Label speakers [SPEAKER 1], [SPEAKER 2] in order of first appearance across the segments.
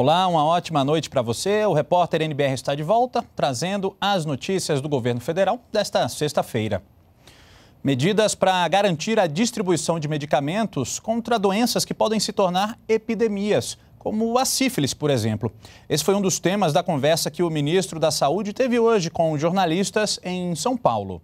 [SPEAKER 1] Olá, uma ótima noite para você. O repórter NBR está de volta, trazendo as notícias do governo federal desta sexta-feira. Medidas para garantir a distribuição de medicamentos contra doenças que podem se tornar epidemias, como a sífilis, por exemplo. Esse foi um dos temas da conversa que o ministro da Saúde teve hoje com jornalistas em São Paulo.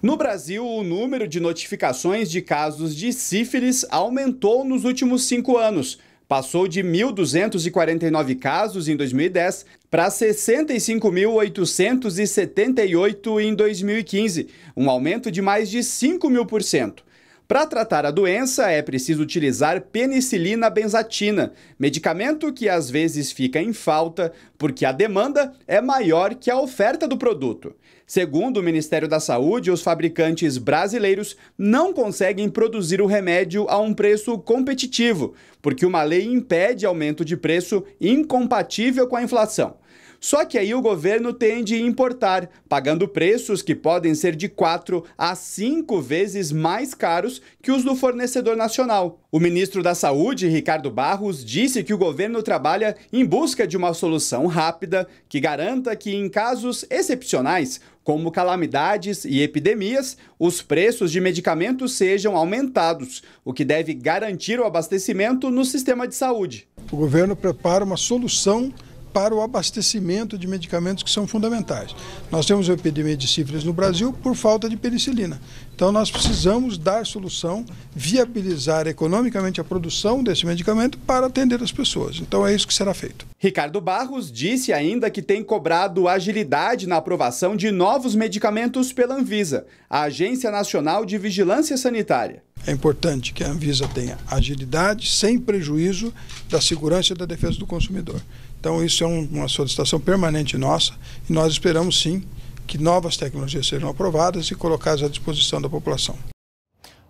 [SPEAKER 2] No Brasil, o número de notificações de casos de sífilis aumentou nos últimos cinco anos passou de 1.249 casos em 2010 para 65.878 em 2015, um aumento de mais de 5 mil por cento. Para tratar a doença, é preciso utilizar penicilina benzatina, medicamento que às vezes fica em falta porque a demanda é maior que a oferta do produto. Segundo o Ministério da Saúde, os fabricantes brasileiros não conseguem produzir o remédio a um preço competitivo, porque uma lei impede aumento de preço incompatível com a inflação. Só que aí o governo tende a importar, pagando preços que podem ser de 4 a 5 vezes mais caros que os do fornecedor nacional. O ministro da Saúde, Ricardo Barros, disse que o governo trabalha em busca de uma solução rápida que garanta que, em casos excepcionais, como calamidades e epidemias, os preços de medicamentos sejam aumentados, o que deve
[SPEAKER 3] garantir o abastecimento no sistema de saúde. O governo prepara uma solução para o abastecimento de medicamentos que são fundamentais. Nós temos uma epidemia de sífilis no Brasil por falta de penicilina. Então nós precisamos dar solução, viabilizar economicamente a produção desse medicamento para atender as pessoas. Então é isso que será feito. Ricardo
[SPEAKER 2] Barros disse ainda que tem cobrado agilidade na aprovação de novos medicamentos
[SPEAKER 3] pela Anvisa, a Agência Nacional de Vigilância Sanitária. É importante que a Anvisa tenha agilidade sem prejuízo da segurança e da defesa do consumidor. Então, isso é um, uma solicitação permanente nossa e nós esperamos sim que novas tecnologias sejam aprovadas e colocadas à disposição da população.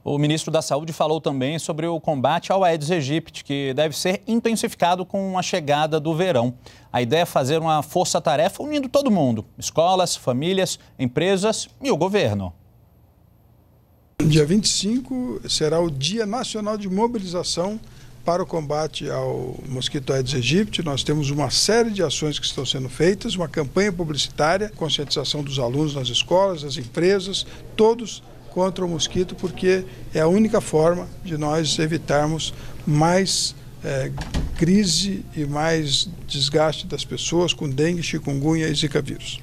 [SPEAKER 1] O ministro da Saúde falou também sobre o combate ao Aedes aegypti, que deve ser intensificado com a chegada do verão. A ideia é fazer uma força-tarefa unindo todo mundo: escolas, famílias, empresas
[SPEAKER 3] e o governo. Dia 25 será o Dia Nacional de Mobilização para o combate ao mosquito Aedes aegypti, nós temos uma série de ações que estão sendo feitas, uma campanha publicitária, conscientização dos alunos nas escolas, nas empresas, todos contra o mosquito, porque é a única forma de nós evitarmos mais é, crise e mais desgaste das pessoas com dengue, chikungunya e zika vírus.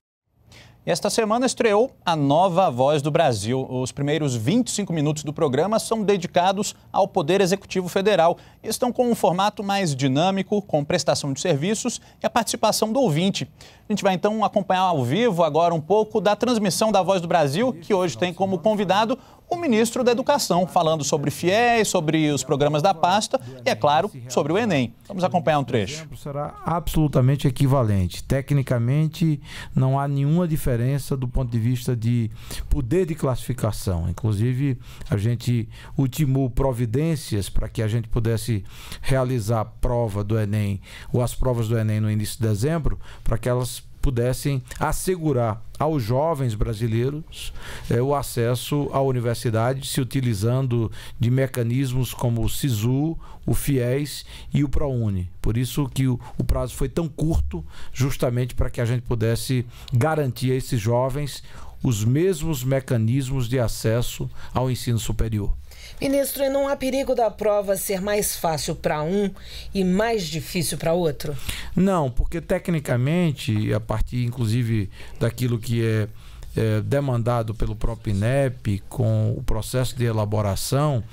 [SPEAKER 3] Esta semana estreou a
[SPEAKER 1] nova Voz do Brasil. Os primeiros 25 minutos do programa são dedicados ao Poder Executivo Federal. Estão com um formato mais dinâmico, com prestação de serviços e a participação do ouvinte. A gente vai então acompanhar ao vivo agora um pouco da transmissão da Voz do Brasil, que hoje tem como convidado o ministro da Educação, falando sobre FIES, sobre os programas da pasta e, é claro, sobre o Enem. Vamos acompanhar um trecho.
[SPEAKER 4] Será absolutamente equivalente. Tecnicamente, não há nenhuma diferença do ponto de vista de poder de classificação. Inclusive, a gente ultimou providências para que a gente pudesse realizar a prova do Enem ou as provas do Enem no início de dezembro, para que elas pudessem assegurar aos jovens brasileiros eh, o acesso à universidade, se utilizando de mecanismos como o SISU, o FIES e o ProUni. Por isso que o, o prazo foi tão curto, justamente para que a gente pudesse garantir a esses jovens os mesmos mecanismos de acesso ao ensino superior.
[SPEAKER 3] Ministro, e não há perigo da
[SPEAKER 4] prova ser mais fácil para um e mais difícil para outro? Não, porque tecnicamente, a partir inclusive daquilo que é, é, demandado pelo próprio INEP, com o processo de elaboração,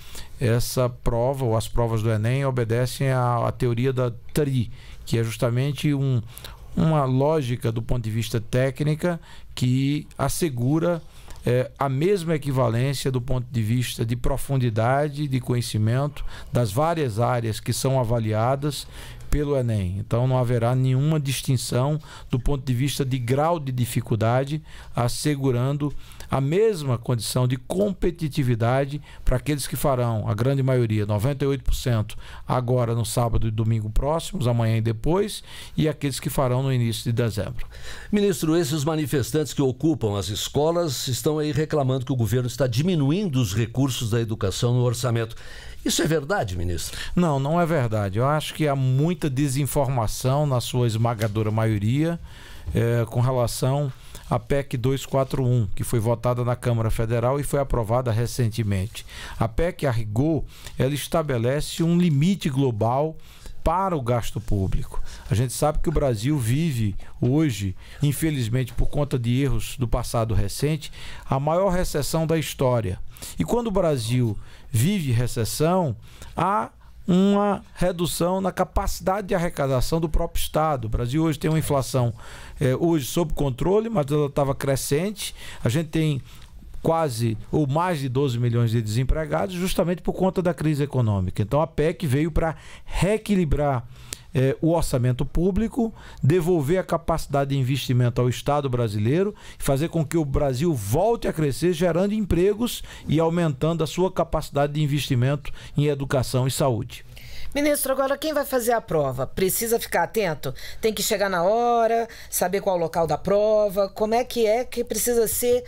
[SPEAKER 4] essa prova ou as provas do Enem obedecem à, à teoria da TRI, que é justamente um, uma lógica do ponto de vista técnica que assegura é, a mesma equivalência do ponto de vista de profundidade de conhecimento das várias áreas que são avaliadas pelo Enem. Então não haverá nenhuma distinção do ponto de vista de grau de dificuldade, assegurando a mesma condição de competitividade para aqueles que farão, a grande maioria, 98%, agora no sábado e domingo próximos, amanhã e depois, e aqueles que farão no início de dezembro. Ministro, esses manifestantes que ocupam as escolas estão aí reclamando que o governo está diminuindo os recursos da educação no orçamento. Isso é verdade, ministro? Não, não é verdade. Eu acho que há muita desinformação, na sua esmagadora maioria, é, com relação a PEC 241, que foi votada na Câmara Federal e foi aprovada recentemente. A PEC, a rigor, ela estabelece um limite global para o gasto público. A gente sabe que o Brasil vive hoje, infelizmente por conta de erros do passado recente, a maior recessão da história. E quando o Brasil vive recessão, há uma redução na capacidade de arrecadação do próprio Estado. O Brasil hoje tem uma inflação, é, hoje sob controle, mas ela estava crescente. A gente tem quase ou mais de 12 milhões de desempregados, justamente por conta da crise econômica. Então a PEC veio para reequilibrar é, o orçamento público, devolver a capacidade de investimento ao Estado brasileiro, fazer com que o Brasil volte a crescer, gerando empregos e aumentando a sua capacidade de investimento em educação e saúde. Ministro, agora quem vai fazer a prova? Precisa ficar atento? Tem que chegar na hora, saber qual é o local da prova? Como é que é que precisa ser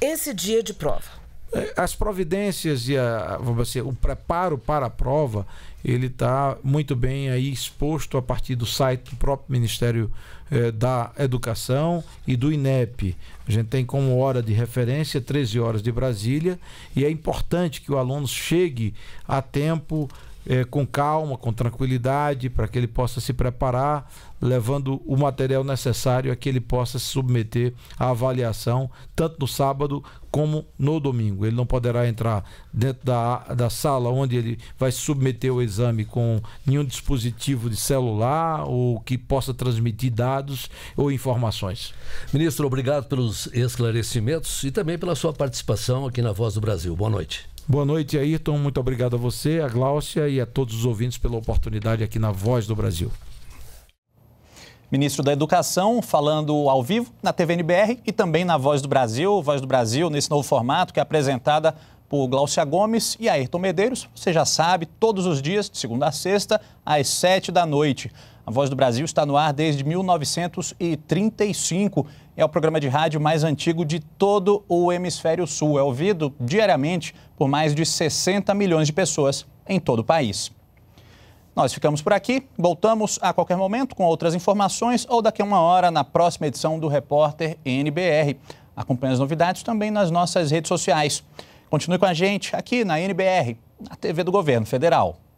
[SPEAKER 4] esse dia de prova? É, as providências e a, vamos dizer, assim, o preparo para a prova ele está muito bem aí exposto a partir do site do próprio Ministério eh, da Educação e do INEP. A gente tem como hora de referência 13 horas de Brasília e é importante que o aluno chegue a tempo é, com calma, com tranquilidade, para que ele possa se preparar, levando o material necessário a que ele possa se submeter à avaliação, tanto no sábado como no domingo. Ele não poderá entrar dentro da, da sala onde ele vai se submeter ao exame com nenhum dispositivo de celular ou que possa transmitir dados ou informações. Ministro, obrigado pelos esclarecimentos e também pela sua participação aqui na Voz do Brasil. Boa noite. Boa noite, Ayrton. Muito obrigado a você, a Gláucia e a todos os ouvintes pela oportunidade aqui na Voz do Brasil.
[SPEAKER 1] Ministro da Educação, falando ao vivo na TVNBR e também na Voz do Brasil. Voz do Brasil, nesse novo formato que é apresentada por Gláucia Gomes e Ayrton Medeiros. Você já sabe, todos os dias, de segunda a sexta, às sete da noite. A Voz do Brasil está no ar desde 1935 é o programa de rádio mais antigo de todo o hemisfério sul. É ouvido diariamente por mais de 60 milhões de pessoas em todo o país. Nós ficamos por aqui, voltamos a qualquer momento com outras informações ou daqui a uma hora na próxima edição do Repórter NBR. Acompanhe as novidades também nas nossas redes sociais. Continue com a gente aqui na NBR, na TV do Governo Federal.